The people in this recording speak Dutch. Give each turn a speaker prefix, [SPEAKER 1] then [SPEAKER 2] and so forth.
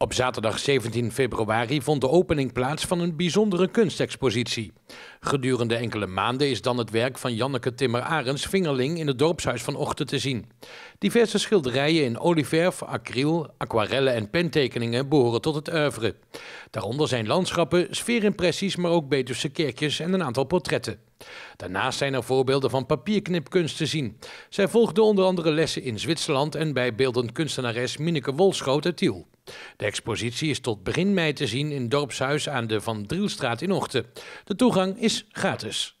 [SPEAKER 1] Op zaterdag 17 februari vond de opening plaats van een bijzondere kunstexpositie. Gedurende enkele maanden is dan het werk van Janneke Timmer-Arends Vingerling in het dorpshuis van Ochten te zien. Diverse schilderijen in olieverf, acryl, aquarellen en pentekeningen behoren tot het oeuvre. Daaronder zijn landschappen, sfeerimpressies, maar ook Betuwse kerkjes en een aantal portretten. Daarnaast zijn er voorbeelden van papierknipkunst te zien. Zij volgde onder andere lessen in Zwitserland en bij beeldend kunstenares Mineke Wolschoot uit Tiel. De expositie is tot begin mei te zien in Dorpshuis aan de Van Drielstraat in Ochten. De toegang is gratis.